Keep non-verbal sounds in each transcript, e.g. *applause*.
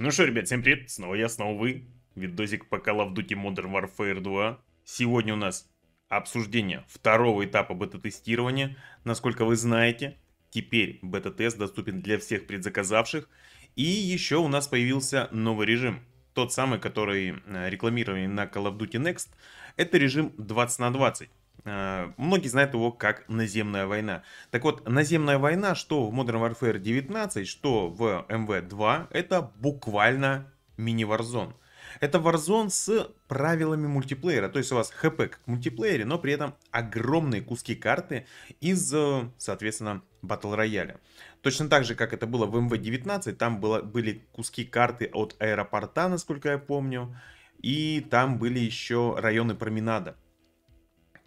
Ну что, ребят, всем привет, снова я, снова вы. Видосик по Call of Duty Modern Warfare 2. Сегодня у нас обсуждение второго этапа бета-тестирования. Насколько вы знаете, теперь бета-тест доступен для всех предзаказавших. И еще у нас появился новый режим. Тот самый, который э, рекламировали на Call of Duty Next. Это режим 20 на 20. Э, многие знают его как наземная война. Так вот, наземная война, что в Modern Warfare 19, что в MW2, это буквально мини-варзон. Это варзон с правилами мультиплеера. То есть у вас хп как в мультиплеере, но при этом огромные куски карты из, э, соответственно, батл рояля. Точно так же, как это было в МВ-19, там было, были куски карты от аэропорта, насколько я помню, и там были еще районы променада.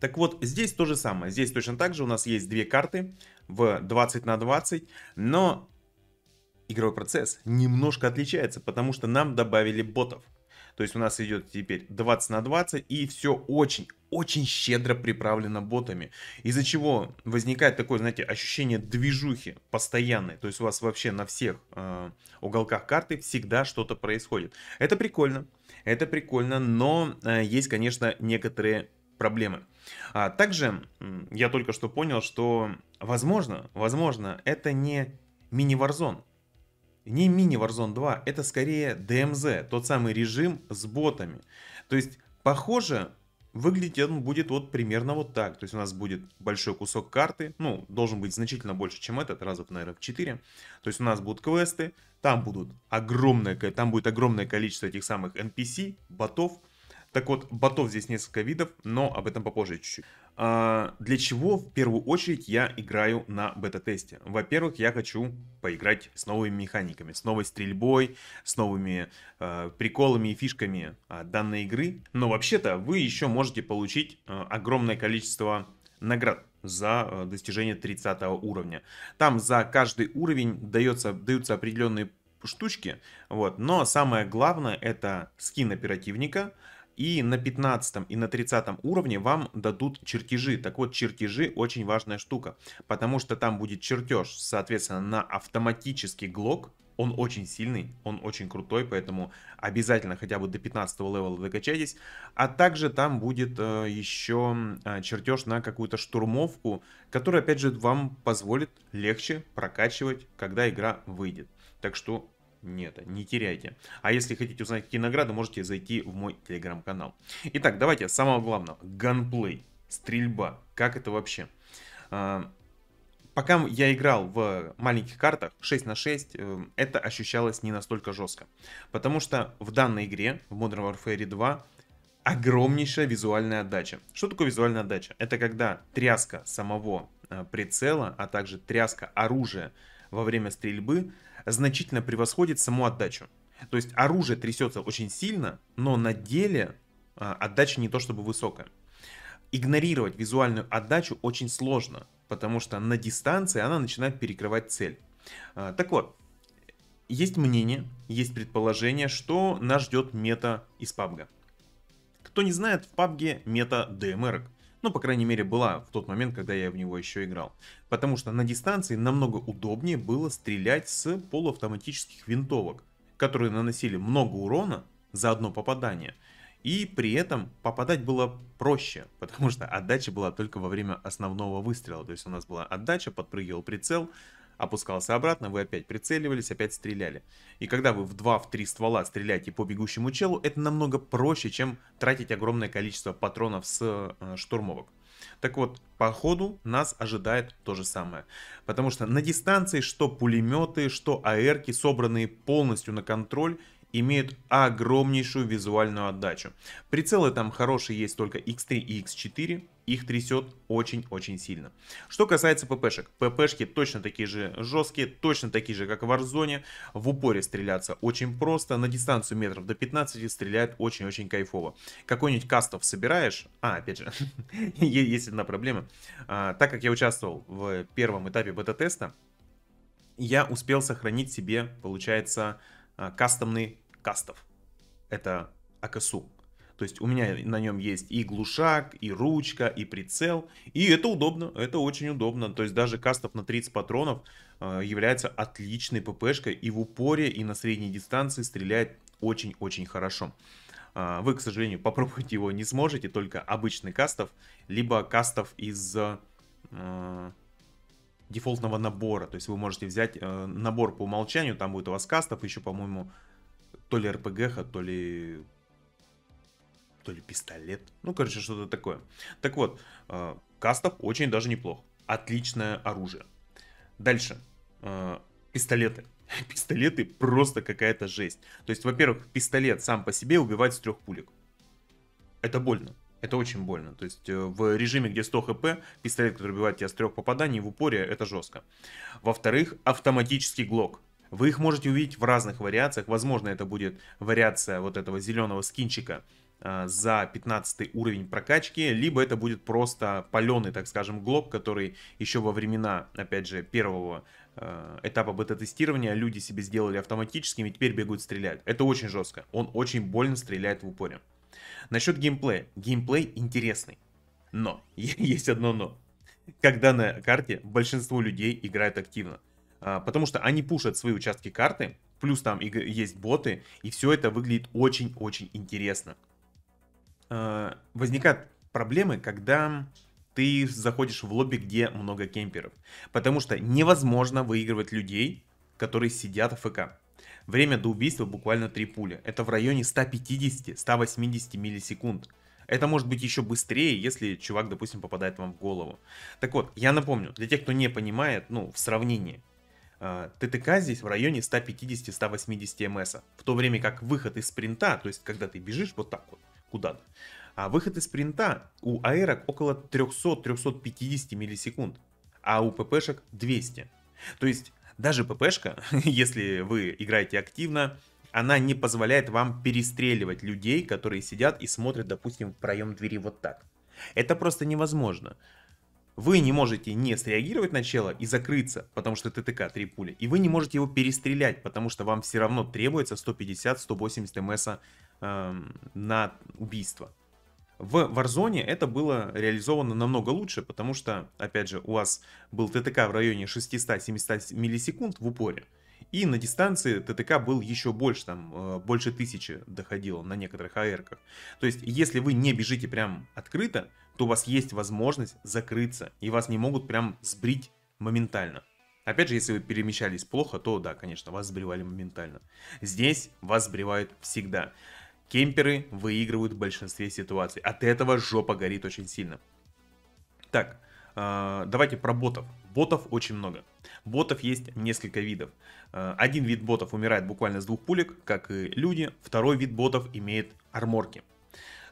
Так вот, здесь то же самое. Здесь точно так же у нас есть две карты в 20 на 20, но игровой процесс немножко отличается, потому что нам добавили ботов. То есть у нас идет теперь 20 на 20 и все очень, очень щедро приправлено ботами. Из-за чего возникает такое, знаете, ощущение движухи постоянной. То есть у вас вообще на всех э, уголках карты всегда что-то происходит. Это прикольно, это прикольно, но э, есть, конечно, некоторые проблемы. А также я только что понял, что возможно, возможно, это не мини Варзон, Не мини Варзон 2, это скорее DMZ, тот самый режим с ботами. То есть, похоже, выглядеть он будет вот примерно вот так. То есть у нас будет большой кусок карты, ну, должен быть значительно больше, чем этот, разов, наверное, в 4. То есть у нас будут квесты, там, будут огромное, там будет огромное количество этих самых NPC, ботов, так вот, ботов здесь несколько видов, но об этом попозже чуть-чуть. А, для чего в первую очередь я играю на бета-тесте? Во-первых, я хочу поиграть с новыми механиками, с новой стрельбой, с новыми э, приколами и фишками э, данной игры. Но вообще-то вы еще можете получить э, огромное количество наград за достижение 30 уровня. Там за каждый уровень дается, даются определенные штучки, вот. но самое главное это скин оперативника, и на 15 и на 30 уровне вам дадут чертежи. Так вот, чертежи очень важная штука, потому что там будет чертеж, соответственно, на автоматический глок, он очень сильный, он очень крутой, поэтому обязательно хотя бы до 15 левела докачайтесь. А также там будет э, еще э, чертеж на какую-то штурмовку, который опять же вам позволит легче прокачивать, когда игра выйдет. Так что нет, не теряйте. А если хотите узнать, какие награды, можете зайти в мой телеграм-канал. Итак, давайте с самого главного. Ганплей, стрельба, как это вообще? А, пока я играл в маленьких картах 6 на 6, э, это ощущалось не настолько жестко. Потому что в данной игре, в Modern Warfare 2, огромнейшая визуальная отдача. Что такое визуальная отдача? Это когда тряска самого э, прицела, а также тряска оружия во время стрельбы значительно превосходит саму отдачу. То есть оружие трясется очень сильно, но на деле а, отдача не то чтобы высокая. Игнорировать визуальную отдачу очень сложно, потому что на дистанции она начинает перекрывать цель. А, так вот, есть мнение, есть предположение, что нас ждет мета из PUBG. Кто не знает, в PUBG мета DMR. Ну, по крайней мере, была в тот момент, когда я в него еще играл. Потому что на дистанции намного удобнее было стрелять с полуавтоматических винтовок, которые наносили много урона за одно попадание. И при этом попадать было проще, *laughs* потому что отдача была только во время основного выстрела. То есть у нас была отдача, подпрыгивал прицел, опускался обратно, вы опять прицеливались, опять стреляли. И когда вы в 2-3 в ствола стреляете по бегущему челу, это намного проще, чем тратить огромное количество патронов с э, штурмовок. Так вот, по ходу нас ожидает то же самое. Потому что на дистанции что пулеметы, что аэрки, собранные полностью на контроль, имеют огромнейшую визуальную отдачу. Прицелы там хорошие есть только X3 и X4, их трясет очень-очень сильно. Что касается ППшек, ППшки точно такие же жесткие, точно такие же, как в Warzone, в упоре стреляться очень просто, на дистанцию метров до 15 стреляет очень-очень кайфово. Какой-нибудь кастов собираешь, а, опять же, *laughs* есть одна проблема, а, так как я участвовал в первом этапе бета-теста, я успел сохранить себе, получается, а, кастомный кастов. Это АКСУ. То есть у меня на нем есть и глушак, и ручка, и прицел. И это удобно, это очень удобно. То есть даже кастов на 30 патронов э, является отличной ППшкой. И в упоре, и на средней дистанции стреляет очень-очень хорошо. Э, вы, к сожалению, *laughs* попробовать его не сможете, только обычный кастов, либо кастов из э, дефолтного набора. То есть вы можете взять э, набор по умолчанию, там будет у вас кастов, еще, по-моему, то ли РПГ, то ли то ли пистолет. Ну, короче, что-то такое. Так вот, э, кастов очень даже неплох. Отличное оружие. Дальше. Э, пистолеты. *laughs* Пистолеты просто какая-то жесть. То есть, во-первых, пистолет сам по себе убивает с трех пулек. Это больно. Это очень больно. То есть э, в режиме, где 100 хп, пистолет, который убивает тебя с трех попаданий в упоре, это жестко. Во-вторых, автоматический глок. Вы их можете увидеть в разных вариациях. Возможно, это будет вариация вот этого зеленого скинчика э, за 15 уровень прокачки, либо это будет просто паленый, так скажем, глоб, который еще во времена, опять же, первого э, этапа бета-тестирования люди себе сделали автоматическим и теперь бегают стрелять. Это очень жестко. Он очень больно стреляет в упоре. Насчет геймплея. Геймплей интересный. Но. *laughs* Есть одно но. Когда на карте большинство людей играет активно. А, потому что они пушат свои участки карты, плюс там есть боты, и все это выглядит очень-очень интересно. А, возникают проблемы, когда ты заходишь в лобби, где много кемперов, потому что невозможно выигрывать людей, которые сидят в ФК. Время до убийства буквально 3 пули. Это в районе 150-180 миллисекунд. Это может быть еще быстрее, если чувак, допустим, попадает вам в голову. Так вот, я напомню, для тех, кто не понимает, ну, в сравнении. А, ТТК здесь в районе 150-180 МС, в то время как выход из спринта, то есть когда ты бежишь вот так вот куда-то, а выход из спринта у аэрок около 300-350 миллисекунд, а у ППшек 200. То есть даже ППшка, *laughs* если вы играете активно, она не позволяет вам перестреливать людей, которые сидят и смотрят, допустим, в проем двери вот так. Это просто невозможно. Вы не можете не среагировать на чела и закрыться, потому что ТТК 3 пули. И вы не можете его перестрелять, потому что вам все равно требуется 150-180 мс э, на убийство. В Warzone это было реализовано намного лучше, потому что, опять же, у вас был ТТК в районе 600-700 миллисекунд в упоре. И на дистанции ТТК был еще больше, там э, больше тысячи доходило на некоторых АРках. То есть, если вы не бежите прям открыто, то у вас есть возможность закрыться, и вас не могут прям сбрить моментально. Опять же, если вы перемещались плохо, то да, конечно, вас сбривали моментально. Здесь вас сбривают всегда. Кемперы выигрывают в большинстве ситуаций. От этого жопа горит очень сильно. Так, э, давайте про ботов. Ботов очень много. Ботов есть несколько видов. Э, один вид ботов умирает буквально с двух пулек, как и люди. Второй вид ботов имеет арморки.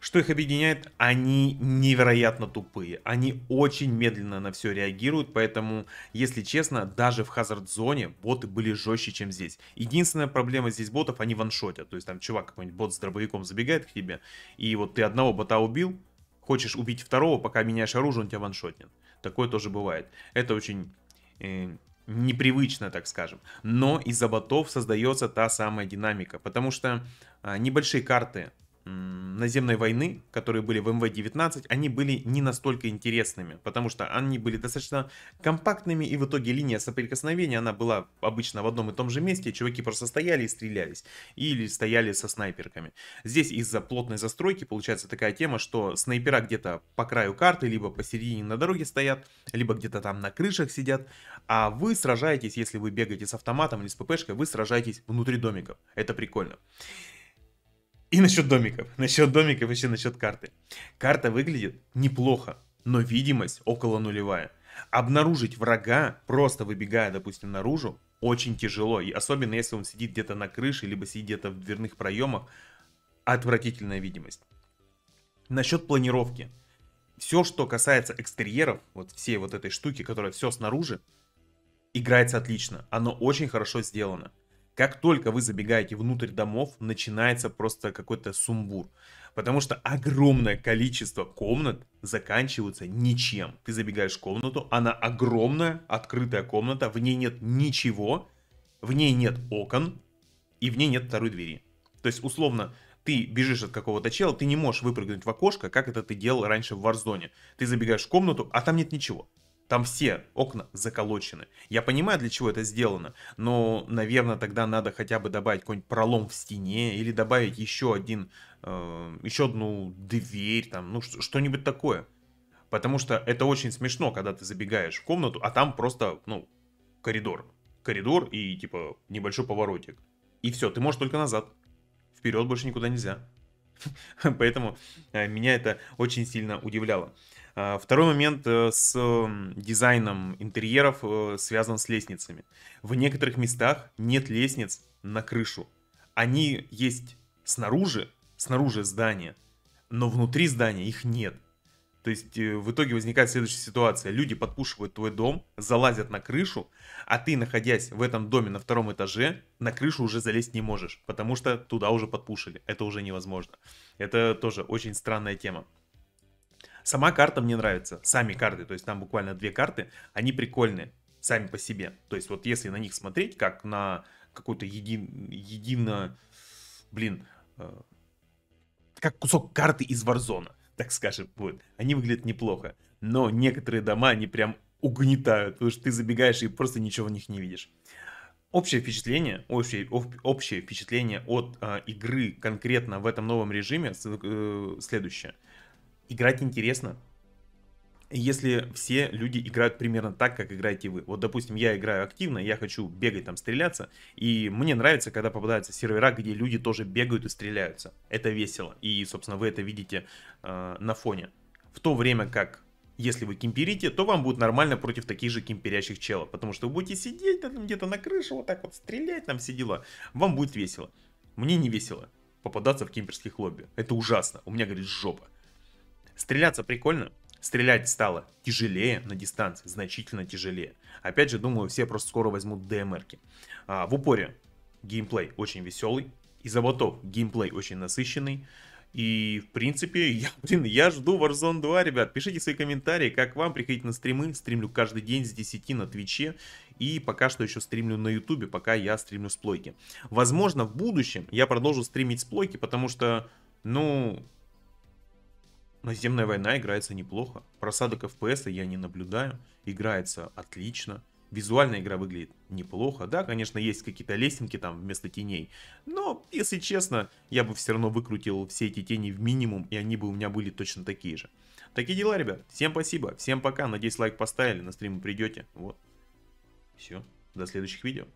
Что их объединяет? Они невероятно тупые. Они очень медленно на все реагируют, поэтому, если честно, даже в хазард-зоне боты были жестче, чем здесь. Единственная проблема здесь ботов, они ваншотят. То есть там чувак какой-нибудь бот с дробовиком забегает к тебе, и вот ты одного бота убил, хочешь убить второго, пока меняешь оружие, он тебя ваншотнет. Такое тоже бывает. Это очень э, непривычно, так скажем. Но из-за ботов создается та самая динамика, потому что э, небольшие карты наземной войны, которые были в МВ-19, они были не настолько интересными, потому что они были достаточно компактными, и в итоге линия соприкосновения, она была обычно в одном и том же месте, чуваки просто стояли и стрелялись, или стояли со снайперками. Здесь из-за плотной застройки получается такая тема, что снайпера где-то по краю карты, либо посередине на дороге стоят, либо где-то там на крышах сидят, а вы сражаетесь, если вы бегаете с автоматом или с ППшкой, вы сражаетесь внутри домиков. Это прикольно. И насчет домиков. Насчет домиков, вообще насчет карты. Карта выглядит неплохо, но видимость около нулевая. Обнаружить врага, просто выбегая, допустим, наружу, очень тяжело. И особенно если он сидит где-то на крыше, либо сидит где-то в дверных проемах. Отвратительная видимость. Насчет планировки. Все, что касается экстерьеров, вот всей вот этой штуки, которая все снаружи, играется отлично. Оно очень хорошо сделано. Как только вы забегаете внутрь домов, начинается просто какой-то сумбур. Потому что огромное количество комнат заканчиваются ничем. Ты забегаешь в комнату, она огромная, открытая комната, в ней нет ничего, в ней нет окон и в ней нет второй двери. То есть, условно, ты бежишь от какого-то чела, ты не можешь выпрыгнуть в окошко, как это ты делал раньше в Warzone. Ты забегаешь в комнату, а там нет ничего. Там все окна заколочены. Я понимаю, для чего это сделано, но, наверное, тогда надо хотя бы добавить какой-нибудь пролом в стене или добавить еще один, э, еще одну дверь, там, ну, что-нибудь такое. Потому что это очень смешно, когда ты забегаешь в комнату, а там просто, ну, коридор. Коридор и, типа, небольшой поворотик. И все, ты можешь только назад. Вперед больше никуда нельзя. *laughs* Поэтому э, меня это очень сильно удивляло. А, второй момент э, с дизайном интерьеров э, связан с лестницами. В некоторых местах нет лестниц на крышу. Они есть снаружи, снаружи здания, но внутри здания их нет. То есть э, в итоге возникает следующая ситуация. Люди подпушивают твой дом, залазят на крышу, а ты, находясь в этом доме на втором этаже, на крышу уже залезть не можешь, потому что туда уже подпушили. Это уже невозможно. Это тоже очень странная тема. Сама карта мне нравится, сами карты, то есть там буквально две карты, они прикольные сами по себе. То есть вот если на них смотреть, как на какую-то еди едино, блин, э, как кусок карты из Варзона, так скажем, вот. Они выглядят неплохо, но некоторые дома, они прям угнетают, потому что ты забегаешь и просто ничего в них не видишь. Общее впечатление, общее, общее впечатление от э, игры конкретно в этом новом режиме э, следующее – играть интересно. Если все люди играют примерно так, как играете вы. Вот, допустим, я играю активно, я хочу бегать там, стреляться. И мне нравится, когда попадаются сервера, где люди тоже бегают и стреляются. Это весело. И, собственно, вы это видите э, на фоне. В то время как если вы кемперите, то вам будет нормально против таких же кемперящих челов, потому что вы будете сидеть там где-то на крыше, вот так вот стрелять, там все дела. Вам будет весело. Мне не весело попадаться в кемперских лобби. Это ужасно. У меня горит жопа. Стреляться прикольно, Стрелять стало тяжелее на дистанции, значительно тяжелее. Опять же, думаю, все просто скоро возьмут ДМРки. А, в упоре геймплей очень веселый. Из-за ботов геймплей очень насыщенный. И, в принципе, *laughs* я, блин, я жду Warzone 2, ребят. Пишите свои комментарии, как вам. Приходите на стримы. Стримлю каждый день с 10 на Твиче. И пока что еще стримлю на Ютубе, пока я стримлю с плойки. Возможно, в будущем я продолжу стримить с плойки, потому что, ну, Наземная война играется неплохо, просадок FPS я не наблюдаю, играется отлично, визуальная игра выглядит неплохо, да, конечно, есть какие-то лесенки там вместо теней, но, если честно, я бы все равно выкрутил все эти тени в минимум, и они бы у меня были точно такие же. Такие дела, ребят, всем спасибо, всем пока, надеюсь лайк поставили, на стримы придете, вот. Все, до следующих видео.